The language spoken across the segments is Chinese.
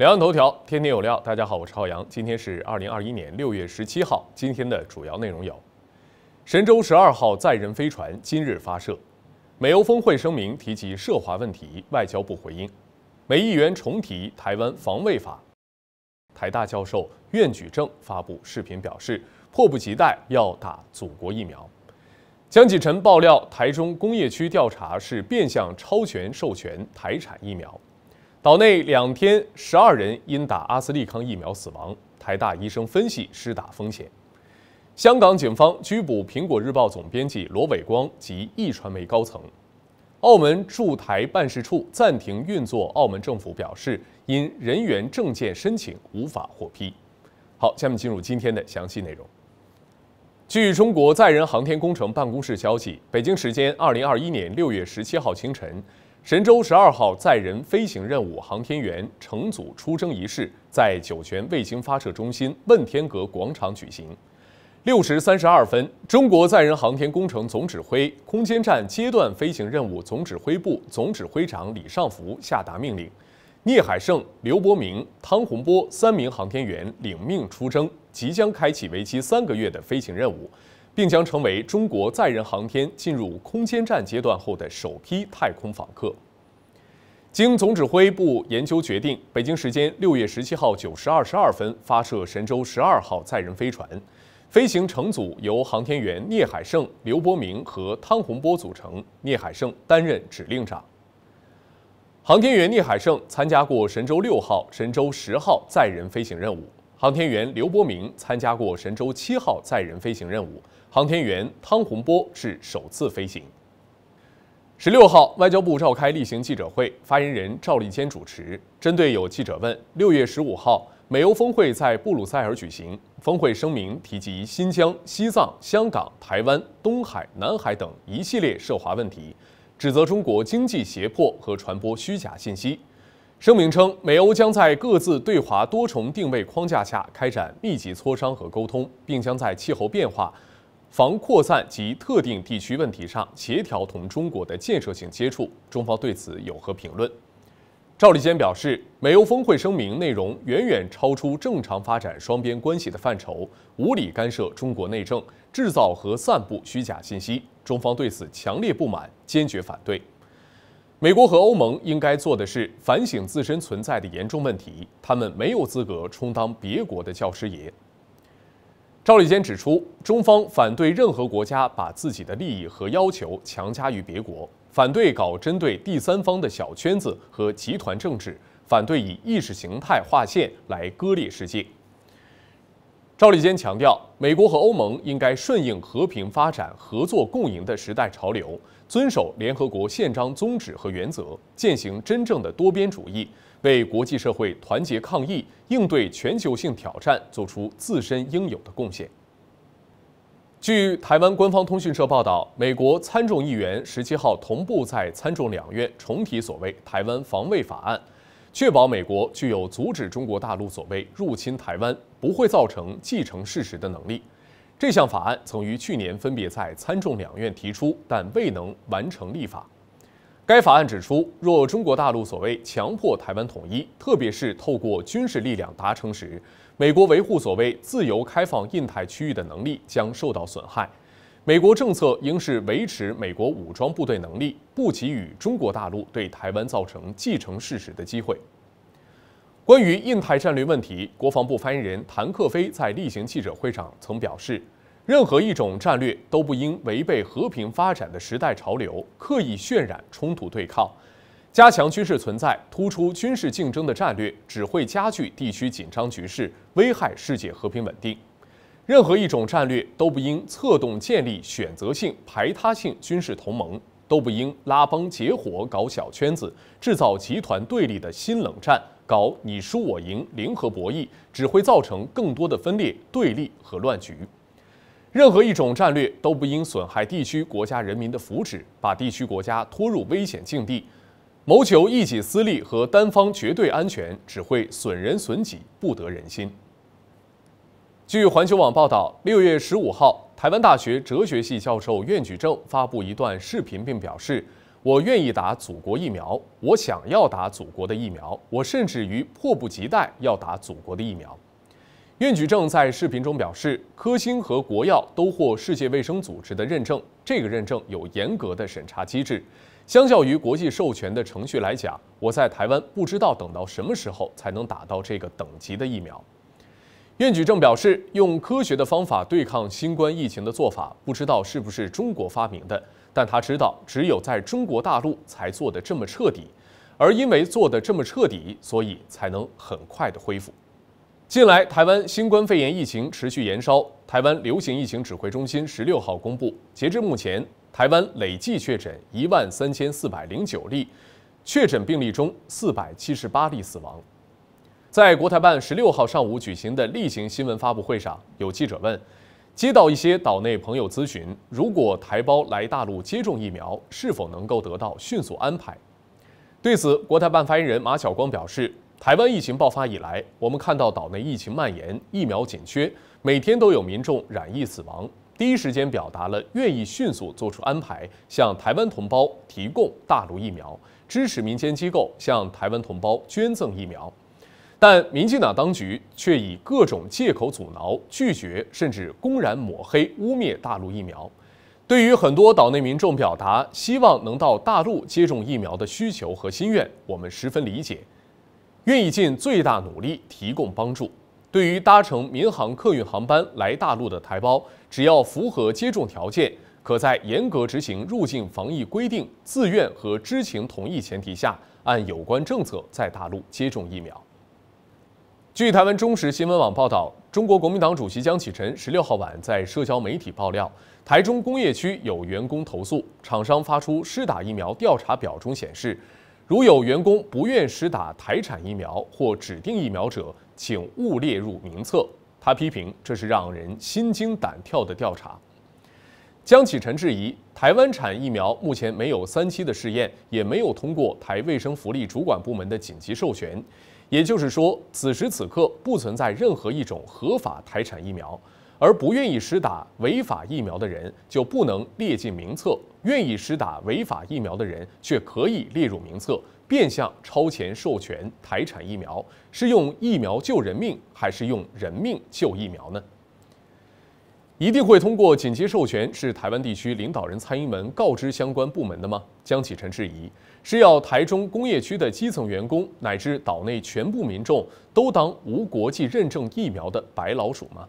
两岸头条，天天有料。大家好，我是浩洋。今天是二零二一年六月十七号。今天的主要内容有：神舟十二号载人飞船今日发射；美欧峰会声明提及涉华问题，外交部回应；美议员重提台湾防卫法；台大教授苑举证发布视频，表示迫不及待要打祖国疫苗；江启臣爆料，台中工业区调查是变相超权授权台产疫苗。岛内两天十二人因打阿斯利康疫苗死亡，台大医生分析施打风险。香港警方拘捕苹果日报总编辑罗伟光及易传媒高层。澳门驻台办事处暂停运作，澳门政府表示因人员证件申请无法获批。好，下面进入今天的详细内容。据中国载人航天工程办公室消息，北京时间二零二一年六月十七号清晨。神舟十二号载人飞行任务航天员乘组出征仪式在酒泉卫星发射中心问天阁广场举行。六时三十二分，中国载人航天工程总指挥、空间站阶段飞行任务总指挥部总指挥长李尚福下达命令，聂海胜、刘伯明、汤洪波三名航天员领命出征，即将开启为期三个月的飞行任务。并将成为中国载人航天进入空间站阶段后的首批太空访客。经总指挥部研究决定，北京时间六月十七号九时二十二分发射神舟十二号载人飞船，飞行乘组由航天员聂海胜、刘伯明和汤洪波组成，聂海胜担任指令长。航天员聂海胜参加过神舟六号、神舟十号载人飞行任务，航天员刘伯明参加过神舟七号载人飞行任务。航天员汤洪波是首次飞行。十六号，外交部召开例行记者会，发言人赵立坚主持。针对有记者问：“六月十五号，美欧峰会在布鲁塞尔举行，峰会声明提及新疆、西藏、香港、台湾、东海、南海等一系列涉华问题，指责中国经济胁迫和传播虚假信息。”声明称，美欧将在各自对华多重定位框架下开展密集磋商和沟通，并将在气候变化。防扩散及特定地区问题上协调同中国的建设性接触，中方对此有何评论？赵立坚表示，美欧峰会声明内容远远超出正常发展双边关系的范畴，无理干涉中国内政，制造和散布虚假信息，中方对此强烈不满，坚决反对。美国和欧盟应该做的是反省自身存在的严重问题，他们没有资格充当别国的教师爷。赵立坚指出，中方反对任何国家把自己的利益和要求强加于别国，反对搞针对第三方的小圈子和集团政治，反对以意识形态划线来割裂世界。赵立坚强调，美国和欧盟应该顺应和平发展、合作共赢的时代潮流，遵守联合国宪章宗旨和原则，践行真正的多边主义。为国际社会团结抗疫、应对全球性挑战做出自身应有的贡献。据台湾官方通讯社报道，美国参众议员十七号同步在参众两院重提所谓“台湾防卫法案”，确保美国具有阻止中国大陆所谓入侵台湾、不会造成既成事实的能力。这项法案曾于去年分别在参众两院提出，但未能完成立法。该法案指出，若中国大陆所谓强迫台湾统一，特别是透过军事力量达成时，美国维护所谓自由开放印太区域的能力将受到损害。美国政策应是维持美国武装部队能力，不给予中国大陆对台湾造成继承事实的机会。关于印太战略问题，国防部发言人谭克飞在例行记者会上曾表示。任何一种战略都不应违背和平发展的时代潮流，刻意渲染冲突对抗，加强军事存在、突出军事竞争的战略，只会加剧地区紧张局势，危害世界和平稳定。任何一种战略都不应策动建立选择性、排他性军事同盟，都不应拉帮结伙搞小圈子，制造集团对立的新冷战，搞你输我赢零和博弈，只会造成更多的分裂、对立和乱局。任何一种战略都不应损害地区国家人民的福祉，把地区国家拖入危险境地，谋求一己私利和单方绝对安全，只会损人损己，不得人心。据环球网报道，六月十五号，台湾大学哲学系教授苑举正发布一段视频，并表示：“我愿意打祖国疫苗，我想要打祖国的疫苗，我甚至于迫不及待要打祖国的疫苗。”院举证在视频中表示，科兴和国药都获世界卫生组织的认证，这个认证有严格的审查机制。相较于国际授权的程序来讲，我在台湾不知道等到什么时候才能打到这个等级的疫苗。院举证表示，用科学的方法对抗新冠疫情的做法，不知道是不是中国发明的，但他知道只有在中国大陆才做得这么彻底，而因为做得这么彻底，所以才能很快的恢复。近来，台湾新冠肺炎疫情持续延烧。台湾流行疫情指挥中心十六号公布，截至目前，台湾累计确诊一万三千四百零九例，确诊病例中四百七十八例死亡。在国台办十六号上午举行的例行新闻发布会上，有记者问，接到一些岛内朋友咨询，如果台胞来大陆接种疫苗，是否能够得到迅速安排？对此，国台办发言人马晓光表示。台湾疫情爆发以来，我们看到岛内疫情蔓延，疫苗紧缺，每天都有民众染疫死亡。第一时间表达了愿意迅速做出安排，向台湾同胞提供大陆疫苗，支持民间机构向台湾同胞捐赠疫苗。但民进党当局却以各种借口阻挠、拒绝，甚至公然抹黑污蔑大陆疫苗。对于很多岛内民众表达希望能到大陆接种疫苗的需求和心愿，我们十分理解。愿意尽最大努力提供帮助。对于搭乘民航客运航班来大陆的台胞，只要符合接种条件，可在严格执行入境防疫规定、自愿和知情同意前提下，按有关政策在大陆接种疫苗。据台湾中时新闻网报道，中国国民党主席江启臣十六号晚在社交媒体爆料，台中工业区有员工投诉，厂商发出施打疫苗调查表中显示。如有员工不愿实打台产疫苗或指定疫苗者，请勿列入名册。他批评这是让人心惊胆跳的调查。江启臣质疑，台湾产疫苗目前没有三期的试验，也没有通过台卫生福利主管部门的紧急授权，也就是说，此时此刻不存在任何一种合法台产疫苗。而不愿意实打违法疫苗的人就不能列进名册，愿意实打违法疫苗的人却可以列入名册，变相超前授权台产疫苗，是用疫苗救人命还是用人命救疫苗呢？一定会通过紧急授权是台湾地区领导人蔡英文告知相关部门的吗？江启臣质疑，是要台中工业区的基层员工乃至岛内全部民众都当无国际认证疫苗的白老鼠吗？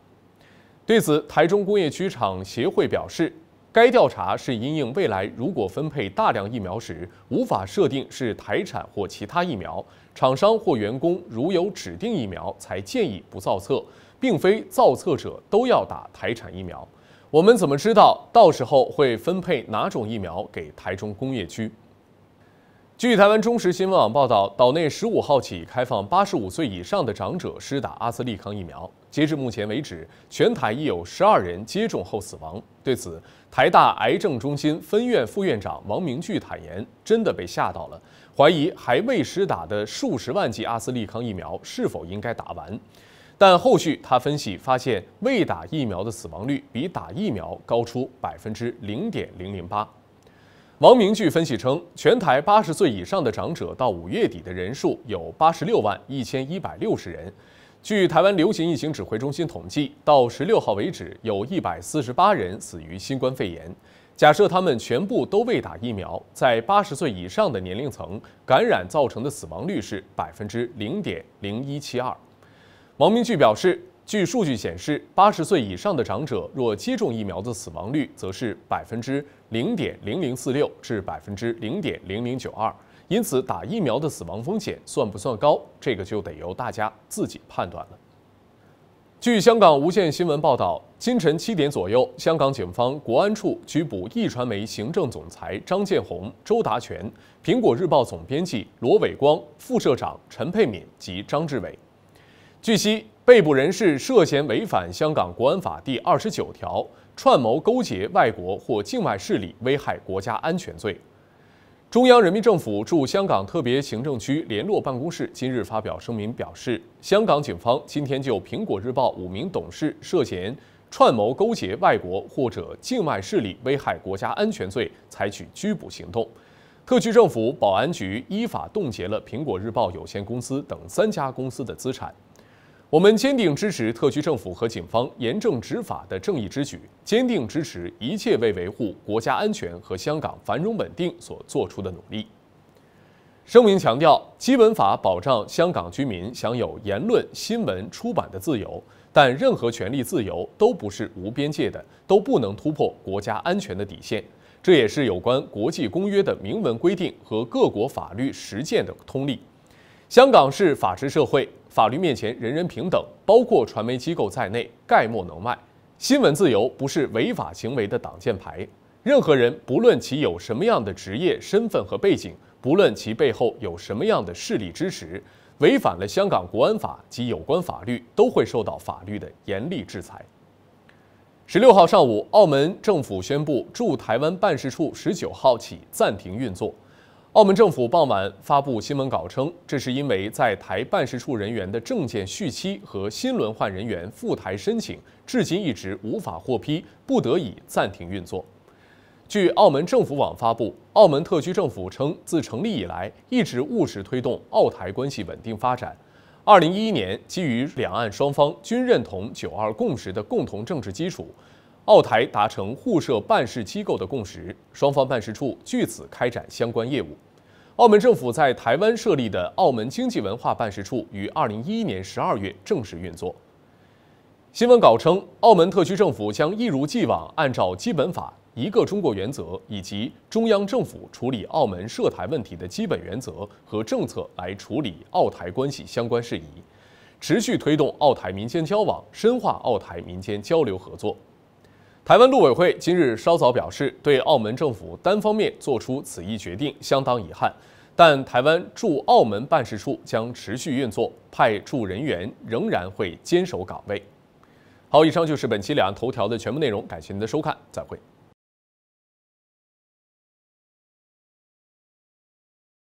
对此，台中工业区厂协会表示，该调查是因应未来如果分配大量疫苗时，无法设定是台产或其他疫苗厂商或员工如有指定疫苗才建议不造册，并非造册者都要打台产疫苗。我们怎么知道到时候会分配哪种疫苗给台中工业区？据台湾中时新闻网报道，岛内15号起开放85岁以上的长者施打阿斯利康疫苗。截至目前为止，全台已有十二人接种后死亡。对此，台大癌症中心分院副院长王明炬坦言：“真的被吓到了，怀疑还未施打的数十万剂阿斯利康疫苗是否应该打完。”但后续他分析发现，未打疫苗的死亡率比打疫苗高出百分之零点零零八。王明炬分析称，全台八十岁以上的长者到五月底的人数有八十六万一千一百六十人。据台湾流行疫情指挥中心统计，到十六号为止，有一百四十八人死于新冠肺炎。假设他们全部都未打疫苗，在八十岁以上的年龄层，感染造成的死亡率是百分之零点零一七二。王明炬表示，据数据显示，八十岁以上的长者若接种疫苗的死亡率，则是百分之零点零零四六至百分之零点零零九二。因此，打疫苗的死亡风险算不算高？这个就得由大家自己判断了。据香港无线新闻报道，清晨七点左右，香港警方国安处拘捕易传媒行政总裁张建红、周达全、苹果日报总编辑罗伟光、副社长陈佩敏及张志伟。据悉，被捕人士涉嫌违反香港国安法第二十九条，串谋勾结外国或境外势力危害国家安全罪。中央人民政府驻香港特别行政区联络办公室今日发表声明表示，香港警方今天就《苹果日报》五名董事涉嫌串谋勾结外国或者境外势力危害国家安全罪，采取拘捕行动。特区政府保安局依法冻结了《苹果日报》有限公司等三家公司的资产。我们坚定支持特区政府和警方严正执法的正义之举，坚定支持一切为维护国家安全和香港繁荣稳定所做出的努力。声明强调，基本法保障香港居民享有言论、新闻、出版的自由，但任何权利、自由都不是无边界的，都不能突破国家安全的底线。这也是有关国际公约的明文规定和各国法律实践的通例。香港是法治社会。法律面前人人平等，包括传媒机构在内，概莫能外。新闻自由不是违法行为的挡箭牌。任何人，不论其有什么样的职业、身份和背景，不论其背后有什么样的势力支持，违反了香港国安法及有关法律，都会受到法律的严厉制裁。十六号上午，澳门政府宣布驻台湾办事处十九号起暂停运作。澳门政府傍晚发布新闻稿称，这是因为在台办事处人员的证件续期和新轮换人员赴台申请，至今一直无法获批，不得已暂停运作。据澳门政府网发布，澳门特区政府称，自成立以来，一直务实推动澳台关系稳定发展。二零一一年，基于两岸双方均认同“九二共识”的共同政治基础。澳台达成互设办事机构的共识，双方办事处据此开展相关业务。澳门政府在台湾设立的澳门经济文化办事处于二零一一年十二月正式运作。新闻稿称，澳门特区政府将一如既往按照基本法、一个中国原则以及中央政府处理澳门涉台问题的基本原则和政策来处理澳台关系相关事宜，持续推动澳台民间交往，深化澳台民间交流合作。台湾陆委会今日稍早表示，对澳门政府单方面做出此一决定相当遗憾，但台湾驻澳门办事处将持续运作，派驻人员仍然会坚守岗位。好，以上就是本期两岸头条的全部内容，感谢您的收看，再会。